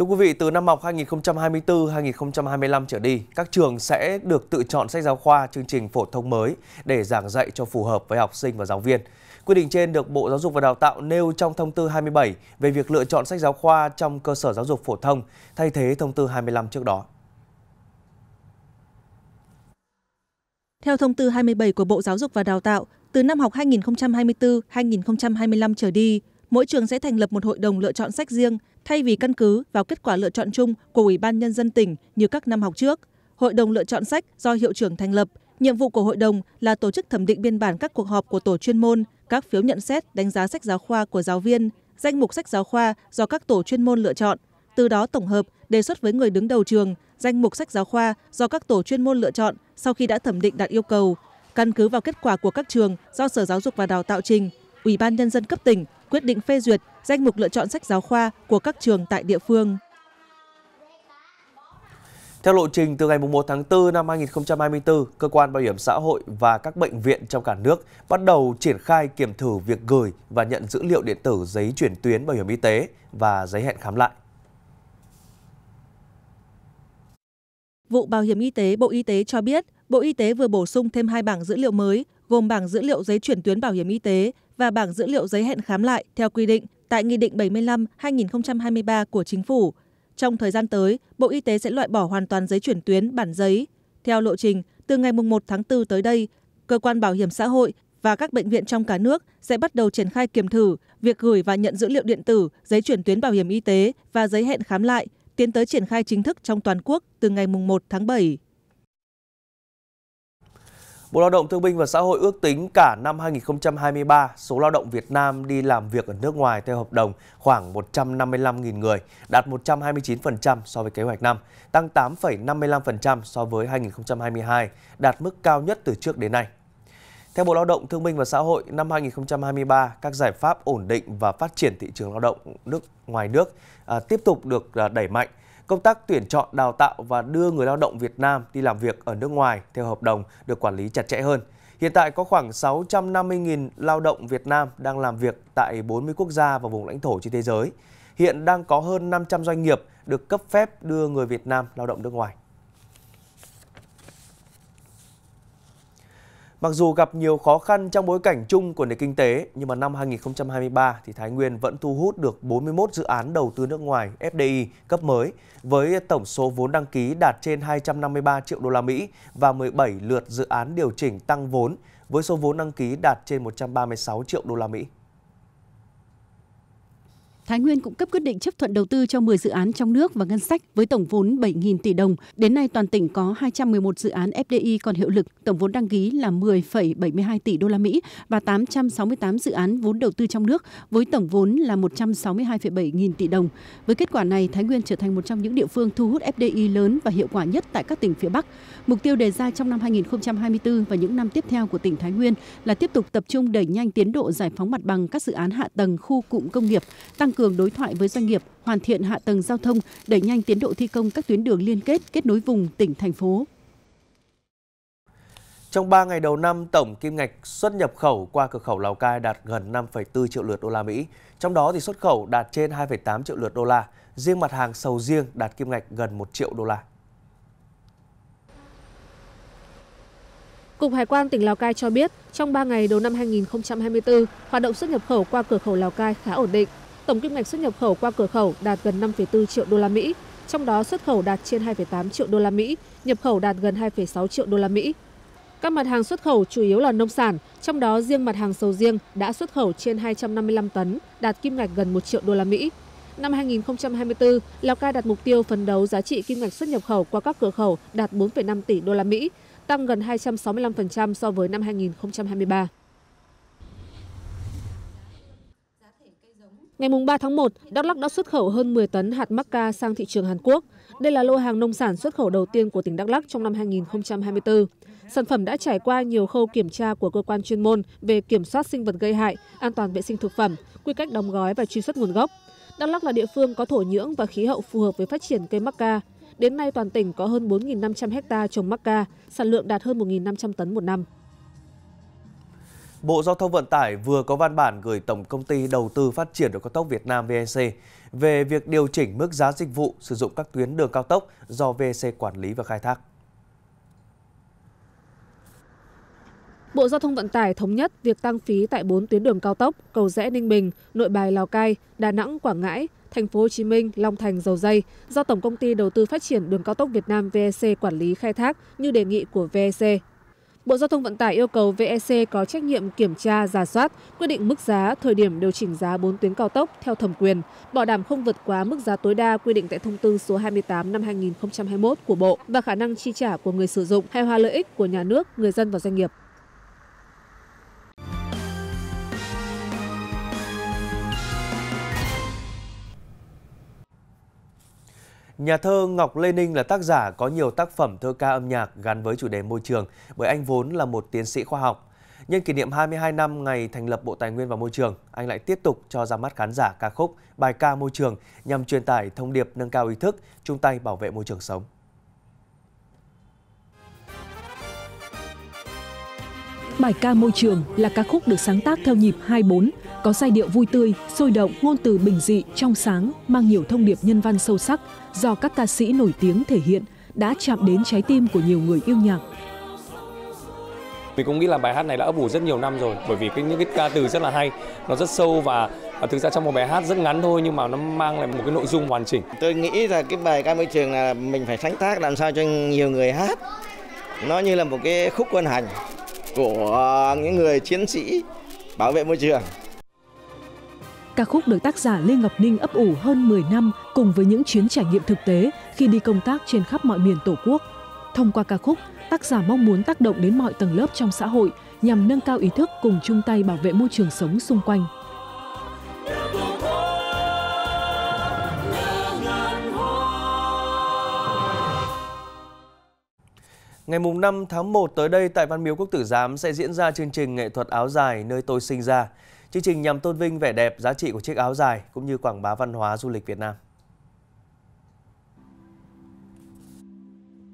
Thưa quý vị, từ năm học 2024-2025 trở đi, các trường sẽ được tự chọn sách giáo khoa chương trình phổ thông mới để giảng dạy cho phù hợp với học sinh và giáo viên. Quy định trên được Bộ Giáo dục và Đào tạo nêu trong thông tư 27 về việc lựa chọn sách giáo khoa trong cơ sở giáo dục phổ thông, thay thế thông tư 25 trước đó. Theo thông tư 27 của Bộ Giáo dục và Đào tạo, từ năm học 2024-2025 trở đi, mỗi trường sẽ thành lập một hội đồng lựa chọn sách riêng thay vì căn cứ vào kết quả lựa chọn chung của ủy ban nhân dân tỉnh như các năm học trước hội đồng lựa chọn sách do hiệu trưởng thành lập nhiệm vụ của hội đồng là tổ chức thẩm định biên bản các cuộc họp của tổ chuyên môn các phiếu nhận xét đánh giá sách giáo khoa của giáo viên danh mục sách giáo khoa do các tổ chuyên môn lựa chọn từ đó tổng hợp đề xuất với người đứng đầu trường danh mục sách giáo khoa do các tổ chuyên môn lựa chọn sau khi đã thẩm định đạt yêu cầu căn cứ vào kết quả của các trường do sở giáo dục và đào tạo trình ủy ban nhân dân cấp tỉnh quyết định phê duyệt danh mục lựa chọn sách giáo khoa của các trường tại địa phương. Theo lộ trình, từ ngày 1 tháng 4 năm 2024, Cơ quan Bảo hiểm xã hội và các bệnh viện trong cả nước bắt đầu triển khai kiểm thử việc gửi và nhận dữ liệu điện tử giấy chuyển tuyến bảo hiểm y tế và giấy hẹn khám lại. Vụ Bảo hiểm Y tế Bộ Y tế cho biết, Bộ Y tế vừa bổ sung thêm hai bảng dữ liệu mới gồm bảng dữ liệu giấy chuyển tuyến bảo hiểm y tế và bảng dữ liệu giấy hẹn khám lại theo quy định tại Nghị định 75-2023 của Chính phủ. Trong thời gian tới, Bộ Y tế sẽ loại bỏ hoàn toàn giấy chuyển tuyến bản giấy. Theo lộ trình, từ ngày 1 tháng 4 tới đây, cơ quan bảo hiểm xã hội và các bệnh viện trong cả nước sẽ bắt đầu triển khai kiểm thử việc gửi và nhận dữ liệu điện tử, giấy chuyển tuyến bảo hiểm y tế và giấy hẹn khám lại, tiến tới triển khai chính thức trong toàn quốc từ ngày 1 tháng 7. Bộ Lao động Thương binh và Xã hội ước tính cả năm 2023, số lao động Việt Nam đi làm việc ở nước ngoài theo hợp đồng khoảng 155.000 người, đạt 129% so với kế hoạch năm, tăng 8,55% so với 2022, đạt mức cao nhất từ trước đến nay. Theo Bộ Lao động Thương binh và Xã hội, năm 2023, các giải pháp ổn định và phát triển thị trường lao động nước ngoài nước à, tiếp tục được à, đẩy mạnh Công tác tuyển chọn, đào tạo và đưa người lao động Việt Nam đi làm việc ở nước ngoài theo hợp đồng được quản lý chặt chẽ hơn. Hiện tại có khoảng 650.000 lao động Việt Nam đang làm việc tại 40 quốc gia và vùng lãnh thổ trên thế giới. Hiện đang có hơn 500 doanh nghiệp được cấp phép đưa người Việt Nam lao động nước ngoài. Mặc dù gặp nhiều khó khăn trong bối cảnh chung của nền kinh tế, nhưng mà năm 2023 thì Thái Nguyên vẫn thu hút được 41 dự án đầu tư nước ngoài FDI cấp mới với tổng số vốn đăng ký đạt trên 253 triệu đô la Mỹ và 17 lượt dự án điều chỉnh tăng vốn với số vốn đăng ký đạt trên 136 triệu đô la Mỹ. Thái Nguyên cũng cấp quyết định chấp thuận đầu tư cho 10 dự án trong nước và ngân sách với tổng vốn 7.000 tỷ đồng. Đến nay toàn tỉnh có 211 dự án FDI còn hiệu lực, tổng vốn đăng ký là 10,72 tỷ đô la Mỹ và 868 dự án vốn đầu tư trong nước với tổng vốn là 162,7 nghìn tỷ đồng. Với kết quả này, Thái Nguyên trở thành một trong những địa phương thu hút FDI lớn và hiệu quả nhất tại các tỉnh phía Bắc. Mục tiêu đề ra trong năm 2024 và những năm tiếp theo của tỉnh Thái Nguyên là tiếp tục tập trung đẩy nhanh tiến độ giải phóng mặt bằng các dự án hạ tầng khu cụm công nghiệp, tăng cường cường đối thoại với doanh nghiệp, hoàn thiện hạ tầng giao thông, đẩy nhanh tiến độ thi công các tuyến đường liên kết, kết nối vùng, tỉnh, thành phố. Trong 3 ngày đầu năm, tổng kim ngạch xuất nhập khẩu qua cửa khẩu Lào Cai đạt gần 5,4 triệu lượt đô la Mỹ. Trong đó thì xuất khẩu đạt trên 2,8 triệu lượt đô la, riêng mặt hàng sầu riêng đạt kim ngạch gần 1 triệu đô la. Cục Hải quan tỉnh Lào Cai cho biết, trong 3 ngày đầu năm 2024, hoạt động xuất nhập khẩu qua cửa khẩu Lào Cai khá ổn định tổng kim ngạch xuất nhập khẩu qua cửa khẩu đạt gần 5,4 triệu đô la Mỹ, trong đó xuất khẩu đạt trên 2,8 triệu đô la Mỹ, nhập khẩu đạt gần 2,6 triệu đô la Mỹ. Các mặt hàng xuất khẩu chủ yếu là nông sản, trong đó riêng mặt hàng sầu riêng đã xuất khẩu trên 255 tấn, đạt kim ngạch gần 1 triệu đô la Mỹ. Năm 2024, Lào Cai đặt mục tiêu phấn đấu giá trị kim ngạch xuất nhập khẩu qua các cửa khẩu đạt 4,5 tỷ đô la Mỹ, tăng gần 265% so với năm 2023. Ngày 3 tháng 1, Đắk Lắk đã xuất khẩu hơn 10 tấn hạt mắc ca sang thị trường Hàn Quốc. Đây là lô hàng nông sản xuất khẩu đầu tiên của tỉnh Đắk Lắk trong năm 2024. Sản phẩm đã trải qua nhiều khâu kiểm tra của cơ quan chuyên môn về kiểm soát sinh vật gây hại, an toàn vệ sinh thực phẩm, quy cách đóng gói và truy xuất nguồn gốc. Đắk Lắk là địa phương có thổ nhưỡng và khí hậu phù hợp với phát triển cây mắc ca. Đến nay toàn tỉnh có hơn 4.500 hecta trồng mắc ca, sản lượng đạt hơn 1.500 tấn một năm. Bộ Giao thông Vận tải vừa có văn bản gửi Tổng Công ty Đầu tư Phát triển Đường Cao tốc Việt Nam VEC về việc điều chỉnh mức giá dịch vụ sử dụng các tuyến đường cao tốc do VEC quản lý và khai thác. Bộ Giao thông Vận tải thống nhất việc tăng phí tại 4 tuyến đường cao tốc Cầu Rẽ Ninh Bình, Nội Bài Lào Cai, Đà Nẵng Quảng Ngãi, Thành phố Hồ Chí Minh, Long Thành Dầu Dây do Tổng công ty Đầu tư Phát triển Đường cao tốc Việt Nam VEC quản lý khai thác như đề nghị của VEC Bộ Giao thông Vận tải yêu cầu VEC có trách nhiệm kiểm tra, giả soát, quyết định mức giá, thời điểm điều chỉnh giá 4 tuyến cao tốc theo thẩm quyền, bảo đảm không vượt quá mức giá tối đa quy định tại thông tư số 28 năm 2021 của Bộ và khả năng chi trả của người sử dụng hay hòa lợi ích của nhà nước, người dân và doanh nghiệp. Nhà thơ Ngọc Lê Ninh là tác giả có nhiều tác phẩm thơ ca âm nhạc gắn với chủ đề môi trường bởi anh vốn là một tiến sĩ khoa học. Nhân kỷ niệm 22 năm ngày thành lập Bộ Tài nguyên và Môi trường, anh lại tiếp tục cho ra mắt khán giả ca khúc Bài ca môi trường nhằm truyền tải thông điệp nâng cao ý thức, chung tay bảo vệ môi trường sống. Bài ca Môi trường là ca khúc được sáng tác theo nhịp 24, có giai điệu vui tươi, sôi động, ngôn từ bình dị, trong sáng, mang nhiều thông điệp nhân văn sâu sắc do các ca sĩ nổi tiếng thể hiện đã chạm đến trái tim của nhiều người yêu nhạc. Mình cũng nghĩ là bài hát này đã ấp ủ rất nhiều năm rồi bởi vì cái những cái ca từ rất là hay, nó rất sâu và À, thực ra trong một bài hát rất ngắn thôi nhưng mà nó mang lại một cái nội dung hoàn chỉnh. Tôi nghĩ là cái bài ca môi trường là mình phải sáng tác làm sao cho nhiều người hát. Nó như là một cái khúc quân hành của những người chiến sĩ bảo vệ môi trường. Ca khúc được tác giả Lê Ngọc Ninh ấp ủ hơn 10 năm cùng với những chuyến trải nghiệm thực tế khi đi công tác trên khắp mọi miền Tổ quốc. Thông qua ca khúc, tác giả mong muốn tác động đến mọi tầng lớp trong xã hội nhằm nâng cao ý thức cùng chung tay bảo vệ môi trường sống xung quanh. Ngày mùng 5 tháng 1 tới đây tại Văn Miếu Quốc Tử Giám sẽ diễn ra chương trình nghệ thuật áo dài nơi tôi sinh ra. Chương trình nhằm tôn vinh vẻ đẹp, giá trị của chiếc áo dài cũng như quảng bá văn hóa du lịch Việt Nam.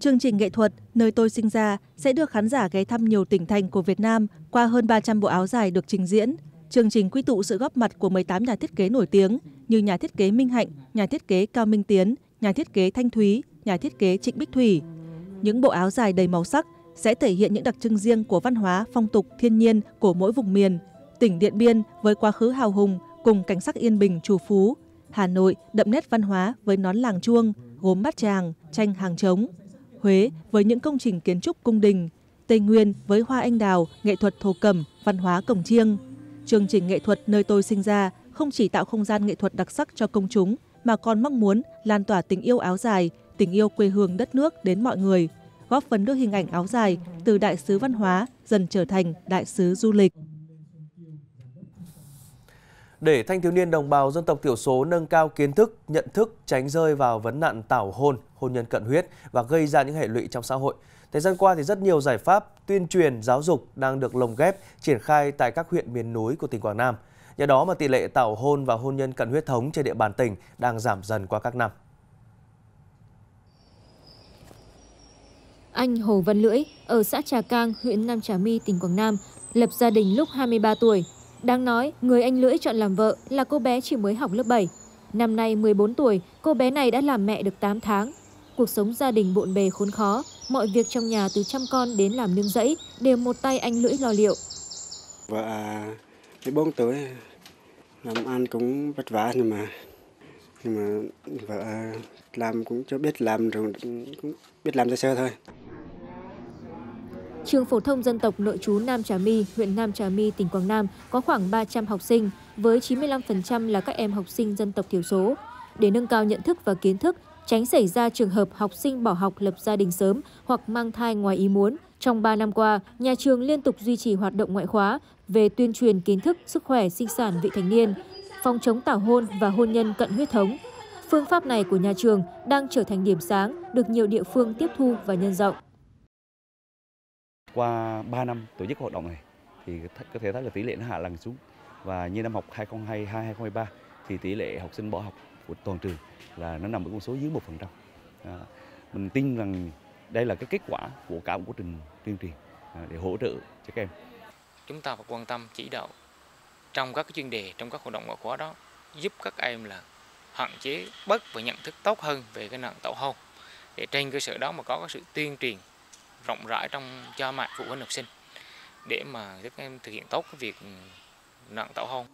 Chương trình nghệ thuật Nơi tôi sinh ra sẽ được khán giả ghé thăm nhiều tỉnh thành của Việt Nam qua hơn 300 bộ áo dài được trình diễn. Chương trình quy tụ sự góp mặt của 18 nhà thiết kế nổi tiếng như nhà thiết kế Minh Hạnh, nhà thiết kế Cao Minh Tiến, nhà thiết kế Thanh Thúy, nhà thiết kế Trịnh Bích Thủy, những bộ áo dài đầy màu sắc sẽ thể hiện những đặc trưng riêng của văn hóa phong tục thiên nhiên của mỗi vùng miền tỉnh điện biên với quá khứ hào hùng cùng cảnh sắc yên bình trù phú hà nội đậm nét văn hóa với nón làng chuông gốm bát tràng tranh hàng trống huế với những công trình kiến trúc cung đình tây nguyên với hoa anh đào nghệ thuật thổ cẩm văn hóa cổng chiêng chương trình nghệ thuật nơi tôi sinh ra không chỉ tạo không gian nghệ thuật đặc sắc cho công chúng mà còn mong muốn lan tỏa tình yêu áo dài tình yêu quê hương đất nước đến mọi người, góp phần đưa hình ảnh áo dài từ đại sứ văn hóa dần trở thành đại sứ du lịch. Để thanh thiếu niên đồng bào dân tộc thiểu số nâng cao kiến thức, nhận thức, tránh rơi vào vấn nạn tảo hôn, hôn nhân cận huyết và gây ra những hệ lụy trong xã hội. Thời gian qua thì rất nhiều giải pháp tuyên truyền, giáo dục đang được lồng ghép triển khai tại các huyện miền núi của tỉnh Quảng Nam. Nhờ đó mà tỷ lệ tảo hôn và hôn nhân cận huyết thống trên địa bàn tỉnh đang giảm dần qua các năm. Anh Hồ Văn Lưỡi ở xã Trà Cang, huyện Nam Trà My, tỉnh Quảng Nam, lập gia đình lúc 23 tuổi. Đáng nói, người anh Lưỡi chọn làm vợ là cô bé chỉ mới học lớp 7. Năm nay 14 tuổi, cô bé này đã làm mẹ được 8 tháng. Cuộc sống gia đình bộn bề khốn khó, mọi việc trong nhà từ chăm con đến làm nương rẫy đều một tay anh Lưỡi lo liệu. Vợ cái bốn tuổi làm ăn cũng vất vả nhưng mà nhưng mà vợ làm cũng cho biết làm rồi cũng biết làm sơ sơ thôi Trường phổ thông dân tộc nội trú Nam Trà My, huyện Nam Trà My, tỉnh Quảng Nam có khoảng 300 học sinh, với 95% là các em học sinh dân tộc thiểu số. Để nâng cao nhận thức và kiến thức, tránh xảy ra trường hợp học sinh bỏ học lập gia đình sớm hoặc mang thai ngoài ý muốn. Trong 3 năm qua, nhà trường liên tục duy trì hoạt động ngoại khóa về tuyên truyền kiến thức sức khỏe sinh sản vị thành niên, phòng chống tảo hôn và hôn nhân cận huyết thống. Phương pháp này của nhà trường đang trở thành điểm sáng, được nhiều địa phương tiếp thu và nhân rộng qua 3 năm tổ chức hoạt động này thì có thể thấy là tỷ lệ nó hạ lần xuống và như năm học 2022 2023 thì tỷ lệ học sinh bỏ học của toàn trường là nó nằm ở con số dưới 1%. À, mình tin rằng đây là cái kết quả của cả một quá trình tuyên truyền à, để hỗ trợ cho các em. Chúng ta phải quan tâm chỉ đạo trong các cái chuyên đề, trong các hoạt động ngoại khóa đó giúp các em là hạn chế bớt và nhận thức tốt hơn về cái nạn tảo hôn để trên cơ sở đó mà có cái sự tuyên truyền rộng rãi trong cho mại phụ huynh học sinh để mà giúp em thực hiện tốt cái việc nặng tảo hôn.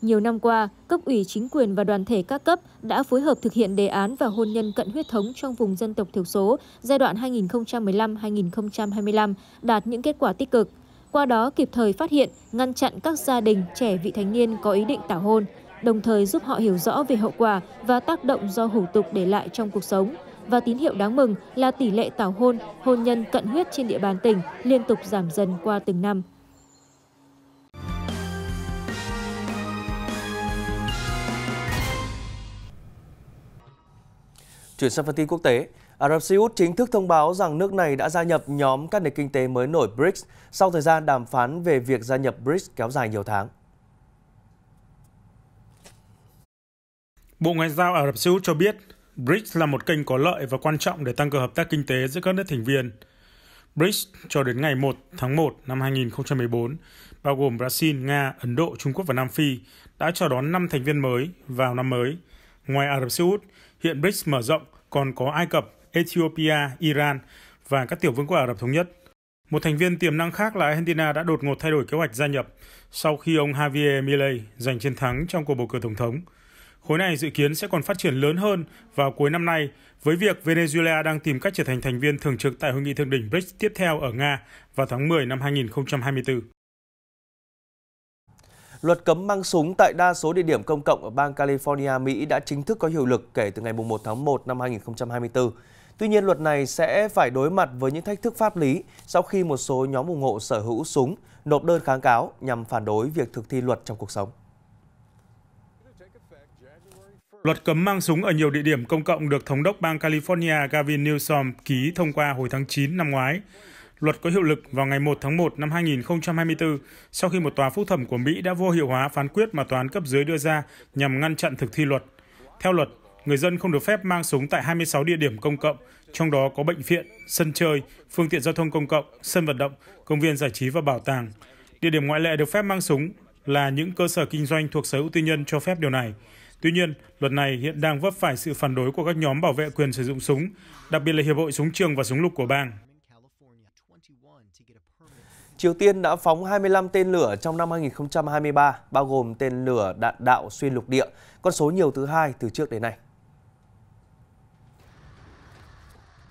Nhiều năm qua, cấp ủy chính quyền và đoàn thể các cấp đã phối hợp thực hiện đề án và hôn nhân cận huyết thống trong vùng dân tộc thiểu số giai đoạn 2015-2025 đạt những kết quả tích cực. Qua đó kịp thời phát hiện, ngăn chặn các gia đình trẻ vị thành niên có ý định tảo hôn, đồng thời giúp họ hiểu rõ về hậu quả và tác động do hủ tục để lại trong cuộc sống và tín hiệu đáng mừng là tỷ lệ tảo hôn, hôn nhân cận huyết trên địa bàn tỉnh liên tục giảm dần qua từng năm. Chuyển sang phần tin quốc tế, Ả Rập Xê Út chính thức thông báo rằng nước này đã gia nhập nhóm các nền kinh tế mới nổi BRICS sau thời gian đàm phán về việc gia nhập BRICS kéo dài nhiều tháng. Bộ Ngoại giao Ả Rập Xê Út cho biết BRICS là một kênh có lợi và quan trọng để tăng cường hợp tác kinh tế giữa các nước thành viên. BRICS cho đến ngày 1 tháng 1 năm 2014, bao gồm Brazil, Nga, Ấn Độ, Trung Quốc và Nam Phi, đã chào đón 5 thành viên mới vào năm mới. Ngoài Ả Rập Xê Út, hiện BRICS mở rộng còn có Ai Cập, Ethiopia, Iran và các tiểu vương quốc Ả Rập Thống Nhất. Một thành viên tiềm năng khác là Argentina đã đột ngột thay đổi kế hoạch gia nhập sau khi ông Javier Milei giành chiến thắng trong cuộc bầu cử tổng thống. Khối này dự kiến sẽ còn phát triển lớn hơn vào cuối năm nay, với việc Venezuela đang tìm cách trở thành thành viên thường trực tại hội nghị thượng đỉnh BRICS tiếp theo ở Nga vào tháng 10 năm 2024. Luật cấm mang súng tại đa số địa điểm công cộng ở bang California, Mỹ đã chính thức có hiệu lực kể từ ngày 1 tháng 1 năm 2024. Tuy nhiên, luật này sẽ phải đối mặt với những thách thức pháp lý sau khi một số nhóm ủng hộ sở hữu súng nộp đơn kháng cáo nhằm phản đối việc thực thi luật trong cuộc sống. Luật cấm mang súng ở nhiều địa điểm công cộng được Thống đốc bang California Gavin Newsom ký thông qua hồi tháng 9 năm ngoái. Luật có hiệu lực vào ngày 1 tháng 1 năm 2024 sau khi một tòa phúc thẩm của Mỹ đã vô hiệu hóa phán quyết mà tòa án cấp dưới đưa ra nhằm ngăn chặn thực thi luật. Theo luật, người dân không được phép mang súng tại 26 địa điểm công cộng, trong đó có bệnh viện, sân chơi, phương tiện giao thông công cộng, sân vận động, công viên giải trí và bảo tàng. Địa điểm ngoại lệ được phép mang súng là những cơ sở kinh doanh thuộc sở hữu tư nhân cho phép điều này. Tuy nhiên, luật này hiện đang vấp phải sự phản đối của các nhóm bảo vệ quyền sử dụng súng, đặc biệt là Hiệp hội Súng trường và Súng lục của bang. Triều Tiên đã phóng 25 tên lửa trong năm 2023, bao gồm tên lửa đạn đạo xuyên lục địa, con số nhiều thứ hai từ trước đến nay.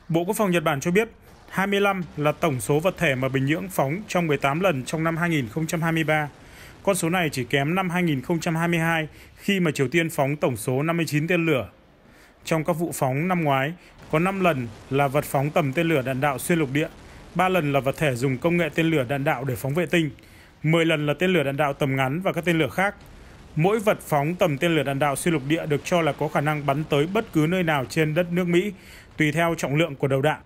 Bộ Quốc phòng Nhật Bản cho biết 25 là tổng số vật thể mà Bình Nhưỡng phóng trong 18 lần trong năm 2023, con số này chỉ kém năm 2022 khi mà Triều Tiên phóng tổng số 59 tên lửa. Trong các vụ phóng năm ngoái, có 5 lần là vật phóng tầm tên lửa đạn đạo xuyên lục địa, 3 lần là vật thể dùng công nghệ tên lửa đạn đạo để phóng vệ tinh, 10 lần là tên lửa đạn đạo tầm ngắn và các tên lửa khác. Mỗi vật phóng tầm tên lửa đạn đạo xuyên lục địa được cho là có khả năng bắn tới bất cứ nơi nào trên đất nước Mỹ, tùy theo trọng lượng của đầu đạn.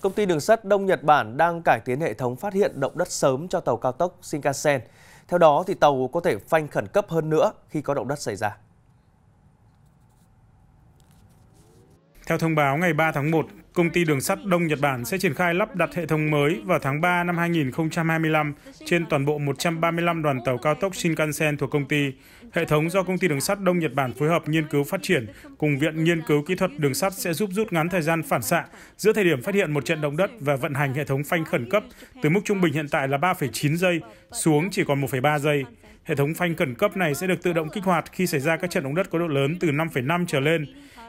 Công ty đường sắt Đông Nhật Bản đang cải tiến hệ thống phát hiện động đất sớm cho tàu cao tốc Shinkansen. Theo đó, thì tàu có thể phanh khẩn cấp hơn nữa khi có động đất xảy ra. Theo thông báo ngày 3 tháng 1, công ty đường sắt Đông Nhật Bản sẽ triển khai lắp đặt hệ thống mới vào tháng 3 năm 2025 trên toàn bộ 135 đoàn tàu cao tốc Shinkansen thuộc công ty. Hệ thống do công ty đường sắt Đông Nhật Bản phối hợp nghiên cứu phát triển cùng Viện Nghiên cứu Kỹ thuật Đường sắt sẽ giúp rút ngắn thời gian phản xạ giữa thời điểm phát hiện một trận động đất và vận hành hệ thống phanh khẩn cấp từ mức trung bình hiện tại là 3,9 giây xuống chỉ còn 1,3 giây. Hệ thống phanh khẩn cấp này sẽ được tự động kích hoạt khi xảy ra các trận động đất có độ lớn từ 5,5 trở lên.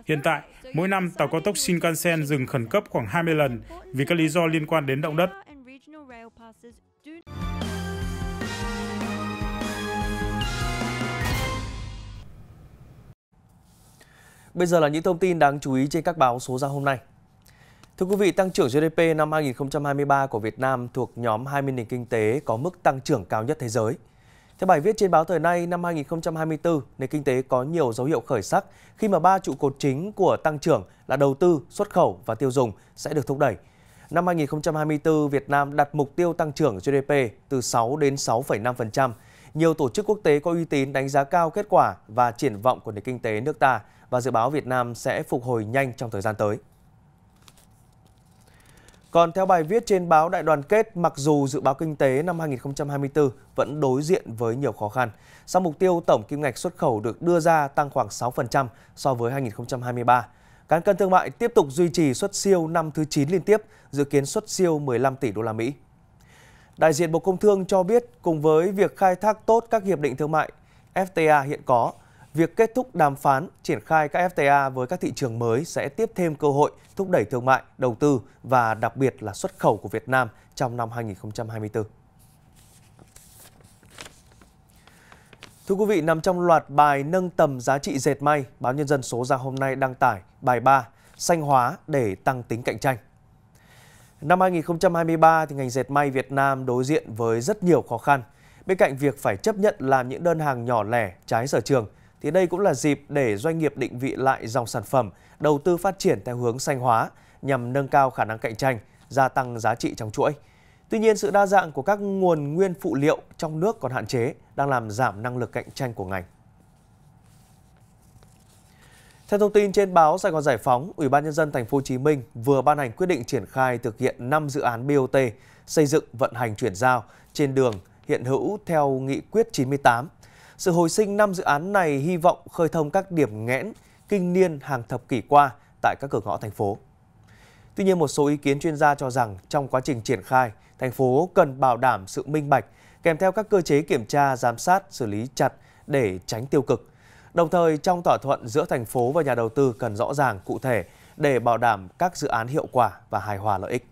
Hiện tại, mỗi năm tàu cao tốc Shinkansen dừng khẩn cấp khoảng 20 lần vì các lý do liên quan đến động đất. Bây giờ là những thông tin đáng chú ý trên các báo số ra hôm nay. Thưa quý vị, tăng trưởng GDP năm 2023 của Việt Nam thuộc nhóm 20 nền kinh tế có mức tăng trưởng cao nhất thế giới – theo bài viết trên báo Thời Nay năm 2024, nền kinh tế có nhiều dấu hiệu khởi sắc khi mà ba trụ cột chính của tăng trưởng là đầu tư, xuất khẩu và tiêu dùng sẽ được thúc đẩy. Năm 2024, Việt Nam đặt mục tiêu tăng trưởng GDP từ 6 đến 6,5%. Nhiều tổ chức quốc tế có uy tín đánh giá cao kết quả và triển vọng của nền kinh tế nước ta và dự báo Việt Nam sẽ phục hồi nhanh trong thời gian tới. Còn theo bài viết trên báo Đại đoàn kết, mặc dù dự báo kinh tế năm 2024 vẫn đối diện với nhiều khó khăn, song mục tiêu tổng kim ngạch xuất khẩu được đưa ra tăng khoảng 6% so với 2023. Cán cân thương mại tiếp tục duy trì xuất siêu năm thứ 9 liên tiếp, dự kiến xuất siêu 15 tỷ đô la Mỹ. Đại diện Bộ Công Thương cho biết, cùng với việc khai thác tốt các hiệp định thương mại FTA hiện có, việc kết thúc đàm phán triển khai các FTA với các thị trường mới sẽ tiếp thêm cơ hội thúc đẩy thương mại, đầu tư và đặc biệt là xuất khẩu của Việt Nam trong năm 2024. Thưa quý vị, nằm trong loạt bài nâng tầm giá trị dệt may, báo Nhân dân số ra hôm nay đăng tải bài 3 Xanh hóa để tăng tính cạnh tranh. Năm 2023, thì ngành dệt may Việt Nam đối diện với rất nhiều khó khăn. Bên cạnh việc phải chấp nhận làm những đơn hàng nhỏ lẻ, trái sở trường, thì đây cũng là dịp để doanh nghiệp định vị lại dòng sản phẩm, đầu tư phát triển theo hướng xanh hóa nhằm nâng cao khả năng cạnh tranh, gia tăng giá trị trong chuỗi. Tuy nhiên, sự đa dạng của các nguồn nguyên phụ liệu trong nước còn hạn chế, đang làm giảm năng lực cạnh tranh của ngành. Theo thông tin trên báo Sài Gòn Giải phóng, Ủy ban nhân dân thành phố Hồ Chí Minh vừa ban hành quyết định triển khai thực hiện 5 dự án BOT xây dựng, vận hành chuyển giao trên đường hiện hữu theo nghị quyết 98 sự hồi sinh năm dự án này hy vọng khơi thông các điểm nghẽn kinh niên hàng thập kỷ qua tại các cửa ngõ thành phố. Tuy nhiên, một số ý kiến chuyên gia cho rằng trong quá trình triển khai, thành phố cần bảo đảm sự minh bạch kèm theo các cơ chế kiểm tra, giám sát, xử lý chặt để tránh tiêu cực. Đồng thời, trong thỏa thuận giữa thành phố và nhà đầu tư cần rõ ràng, cụ thể để bảo đảm các dự án hiệu quả và hài hòa lợi ích.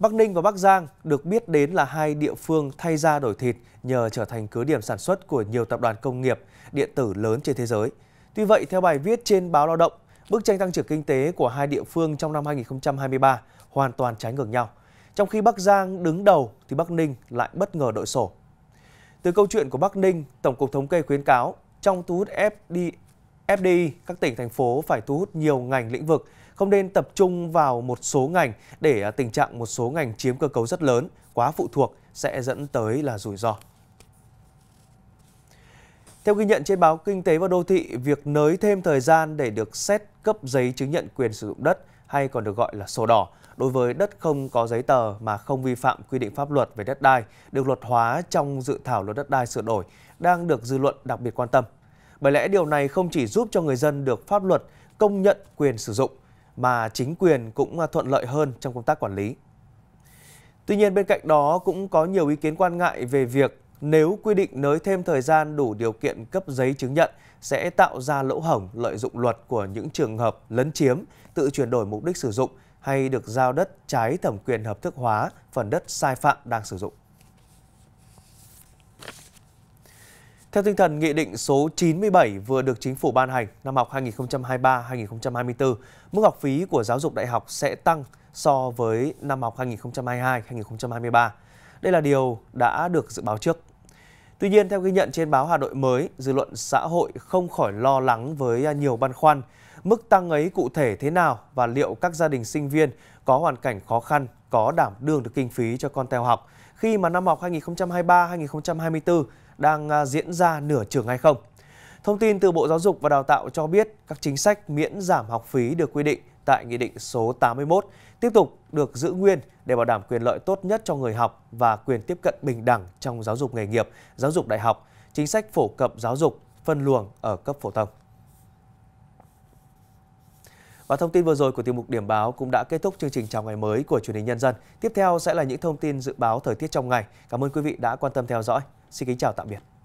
Bắc Ninh và Bắc Giang được biết đến là hai địa phương thay da đổi thịt nhờ trở thành cứ điểm sản xuất của nhiều tập đoàn công nghiệp, điện tử lớn trên thế giới. Tuy vậy, theo bài viết trên báo Lao động, bức tranh tăng trưởng kinh tế của hai địa phương trong năm 2023 hoàn toàn trái ngược nhau. Trong khi Bắc Giang đứng đầu thì Bắc Ninh lại bất ngờ đội sổ. Từ câu chuyện của Bắc Ninh, Tổng cục Thống kê khuyến cáo trong thu hút FDI, FDI các tỉnh, thành phố phải thu hút nhiều ngành lĩnh vực không nên tập trung vào một số ngành để à, tình trạng một số ngành chiếm cơ cấu rất lớn, quá phụ thuộc sẽ dẫn tới là rủi ro. Theo ghi nhận trên báo Kinh tế và Đô thị, việc nới thêm thời gian để được xét cấp giấy chứng nhận quyền sử dụng đất hay còn được gọi là sổ đỏ đối với đất không có giấy tờ mà không vi phạm quy định pháp luật về đất đai được luật hóa trong dự thảo luật đất đai sửa đổi đang được dư luận đặc biệt quan tâm. Bởi lẽ điều này không chỉ giúp cho người dân được pháp luật công nhận quyền sử dụng mà chính quyền cũng à, thuận lợi hơn trong công tác quản lý. Tuy nhiên bên cạnh đó cũng có nhiều ý kiến quan ngại về việc nếu quy định nới thêm thời gian đủ điều kiện cấp giấy chứng nhận sẽ tạo ra lỗ hổng lợi dụng luật của những trường hợp lấn chiếm, tự chuyển đổi mục đích sử dụng hay được giao đất trái thẩm quyền hợp thức hóa phần đất sai phạm đang sử dụng. Theo tinh thần Nghị định số 97 vừa được Chính phủ ban hành năm học 2023-2024, mức học phí của giáo dục đại học sẽ tăng so với năm học 2022-2023. Đây là điều đã được dự báo trước. Tuy nhiên, theo ghi nhận trên báo Hà Nội mới, dư luận xã hội không khỏi lo lắng với nhiều băn khoăn. Mức tăng ấy cụ thể thế nào và liệu các gia đình sinh viên có hoàn cảnh khó khăn có đảm đương được kinh phí cho con theo học khi mà năm học 2023-2024 đang à, diễn ra nửa trường hay không. Thông tin từ Bộ Giáo dục và Đào tạo cho biết các chính sách miễn giảm học phí được quy định tại Nghị định số 81 tiếp tục được giữ nguyên để bảo đảm quyền lợi tốt nhất cho người học và quyền tiếp cận bình đẳng trong giáo dục nghề nghiệp, giáo dục đại học, chính sách phổ cập giáo dục, phân luồng ở cấp phổ thông. Và thông tin vừa rồi của tiêu mục Điểm báo cũng đã kết thúc chương trình chào ngày mới của truyền hình Nhân dân. Tiếp theo sẽ là những thông tin dự báo thời tiết trong ngày. Cảm ơn quý vị đã quan tâm theo dõi. Xin kính chào tạm biệt.